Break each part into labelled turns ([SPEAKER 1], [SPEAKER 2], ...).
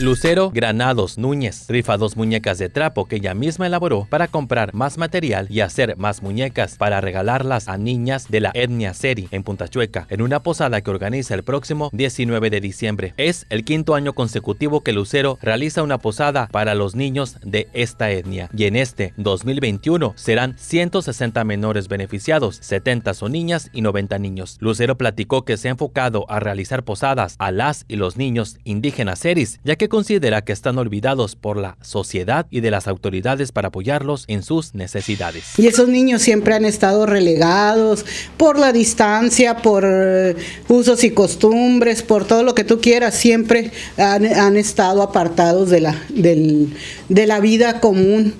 [SPEAKER 1] Lucero Granados Núñez rifa dos muñecas de trapo que ella misma elaboró para comprar más material y hacer más muñecas para regalarlas a niñas de la etnia Seri en Punta Chueca en una posada que organiza el próximo 19 de diciembre. Es el quinto año consecutivo que Lucero realiza una posada para los niños de esta etnia y en este 2021 serán 160 menores beneficiados, 70 son niñas y 90 niños. Lucero platicó que se ha enfocado a realizar posadas a las y los niños indígenas seris, ya que considera que están olvidados por la sociedad y de las autoridades para apoyarlos en sus necesidades.
[SPEAKER 2] Y esos niños siempre han estado relegados por la distancia, por eh, usos y costumbres, por todo lo que tú quieras, siempre han, estado apartados de la, de la vida común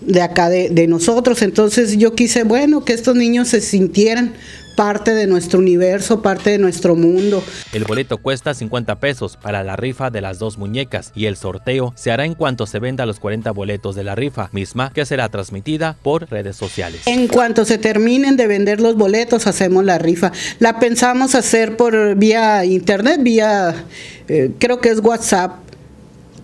[SPEAKER 2] de acá de, nosotros. Entonces yo quise, bueno, que estos niños se sintieran parte de nuestro universo, parte de nuestro mundo.
[SPEAKER 1] El boleto cuesta 50 pesos para la rifa de las dos muñecas y el sorteo se hará en cuanto se venda los 40 boletos de la rifa misma que será transmitida por redes sociales.
[SPEAKER 2] En cuanto se terminen de vender los boletos hacemos la rifa. La pensamos hacer por vía internet, vía eh, creo que es WhatsApp.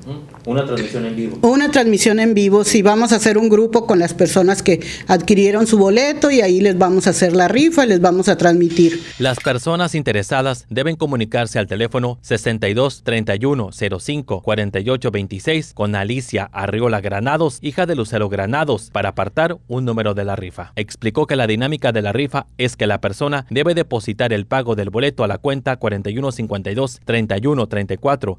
[SPEAKER 1] Mm. Una transmisión en vivo.
[SPEAKER 2] Una transmisión en vivo, sí, vamos a hacer un grupo con las personas que adquirieron su boleto y ahí les vamos a hacer la rifa les vamos a transmitir.
[SPEAKER 1] Las personas interesadas deben comunicarse al teléfono 62 31 05 con Alicia Arriola Granados, hija de Lucero Granados, para apartar un número de la rifa. Explicó que la dinámica de la rifa es que la persona debe depositar el pago del boleto a la cuenta 41 52 31 34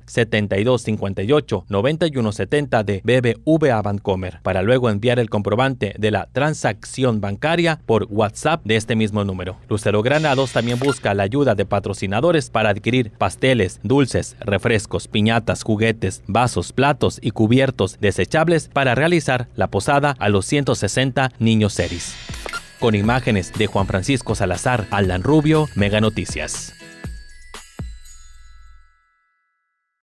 [SPEAKER 1] 90 170 de BBVA Bancomer, para luego enviar el comprobante de la transacción bancaria por WhatsApp de este mismo número. Lucero Granados también busca la ayuda de patrocinadores para adquirir pasteles, dulces, refrescos, piñatas, juguetes, vasos, platos y cubiertos desechables para realizar la posada a los 160 niños series. Con imágenes de Juan Francisco Salazar, Alan Rubio, Mega Noticias.